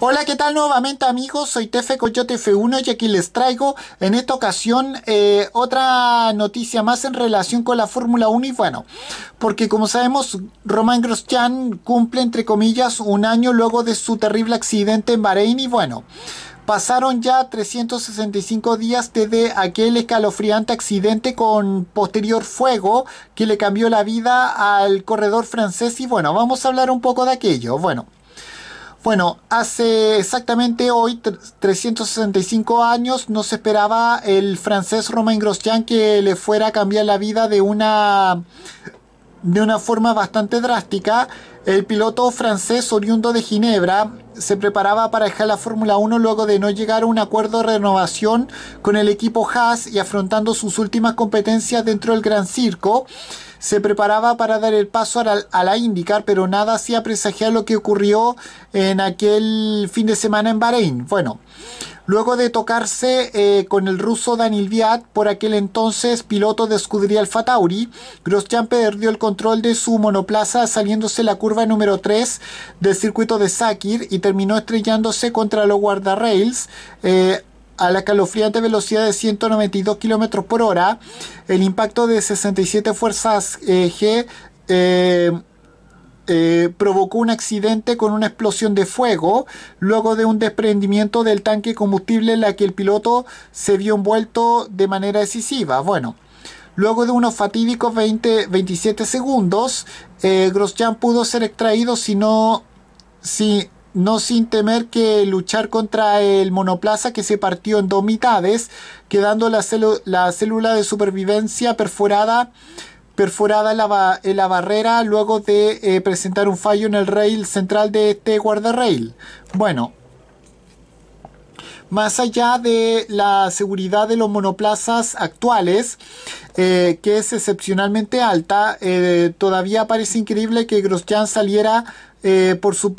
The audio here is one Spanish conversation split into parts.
Hola, ¿qué tal nuevamente amigos? Soy Tefe Coyote F1 y aquí les traigo en esta ocasión eh, otra noticia más en relación con la Fórmula 1 y bueno, porque como sabemos Román Grosjean cumple entre comillas un año luego de su terrible accidente en Bahrein y bueno, Pasaron ya 365 días desde aquel escalofriante accidente con posterior fuego que le cambió la vida al corredor francés y bueno, vamos a hablar un poco de aquello. Bueno, bueno, hace exactamente hoy, 365 años, no se esperaba el francés Romain Grosjean que le fuera a cambiar la vida de una de una forma bastante drástica. El piloto francés oriundo de Ginebra se preparaba para dejar la Fórmula 1 luego de no llegar a un acuerdo de renovación con el equipo Haas y afrontando sus últimas competencias dentro del Gran Circo. Se preparaba para dar el paso a la, a pero nada hacía presagiar lo que ocurrió en aquel fin de semana en Bahrein. Bueno, luego de tocarse eh, con el ruso Daniel Viat, por aquel entonces piloto de escudería Alfa Tauri, perdió el control de su monoplaza saliéndose la curva número 3 del circuito de Sakir y terminó estrellándose contra los guardarrails. Eh, a la calofriante velocidad de 192 km por hora, el impacto de 67 fuerzas eh, G eh, provocó un accidente con una explosión de fuego luego de un desprendimiento del tanque combustible en la que el piloto se vio envuelto de manera decisiva. Bueno, luego de unos fatídicos 20, 27 segundos, eh, Grosjean pudo ser extraído si no, no sin temer que luchar contra el monoplaza que se partió en dos mitades, quedando la, la célula de supervivencia perforada perforada la, la barrera luego de eh, presentar un fallo en el rail central de este guardarrail. Bueno, más allá de la seguridad de los monoplazas actuales, eh, que es excepcionalmente alta, eh, todavía parece increíble que Grosjean saliera por, su,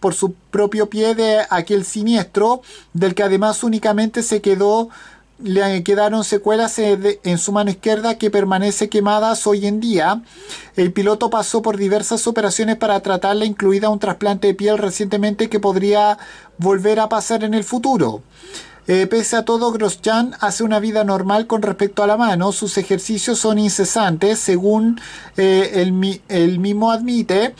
por su propio pie de aquel siniestro, del que además únicamente se quedó le quedaron secuelas eh, en su mano izquierda que permanece quemadas hoy en día. El piloto pasó por diversas operaciones para tratarla, incluida un trasplante de piel recientemente que podría volver a pasar en el futuro. Eh, pese a todo, Grosjean hace una vida normal con respecto a la mano. Sus ejercicios son incesantes, según el, eh, mismo admite,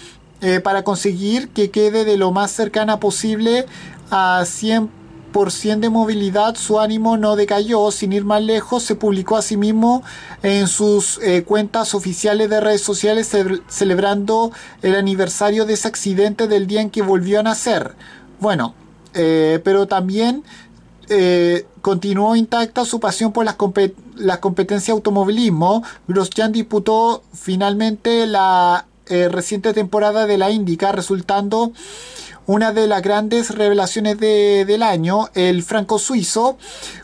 para conseguir que quede de lo más cercana posible a 100 por cien de movilidad, su ánimo no decayó. Sin ir más lejos, se publicó asimismo sí en sus eh, cuentas oficiales de redes sociales celebrando el aniversario de ese accidente del día en que volvió a nacer. Bueno, eh, pero también eh, continuó intacta su pasión por las, competencia competencias de automovilismo. Grosjean disputó finalmente la reciente temporada de la IndyCar, resultando una de las grandes revelaciones del año, el franco-suizo,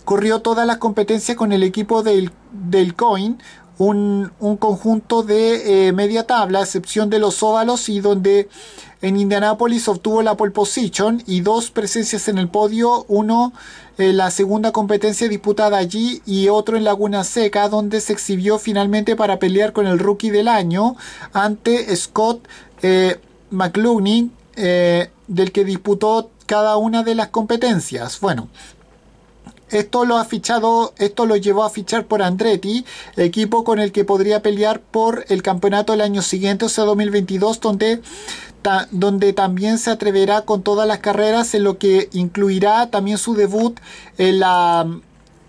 corrió todas las competencias con el equipo del, Coin, un, conjunto de eh, media tabla, excepción de los óvalos, y donde en Indianápolis obtuvo la pole position y dos presencias en el podio, uno en la segunda competencia disputada allí y otro en Laguna Seca, donde se exhibió finalmente para pelear con el rookie del año ante Scott eh, eh del que disputó cada una de las competencias. Bueno, esto lo ha fichado, esto lo llevó a fichar por Andretti, equipo con el que podría pelear por el campeonato el año siguiente, o sea 2022, donde, donde también se atreverá con todas las carreras, en lo que incluirá también su debut en la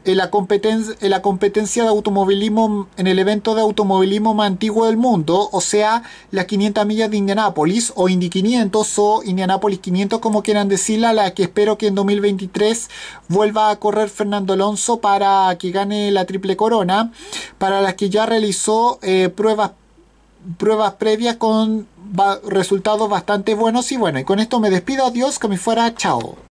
en eh, la, competencia, en eh, la competencia de automovilismo, en el evento de automovilismo más antiguo del mundo, o sea, las 500 millas de Indianápolis, o Indy 500 o Indianápolis 500, como quieran decirla, la que espero que en 2023 vuelva a correr Fernando Alonso para que gane la triple corona, para las que ya realizó eh, pruebas pruebas previas con resultados bastante buenos y bueno, y con esto me despido, adiós, que me fuera, chao.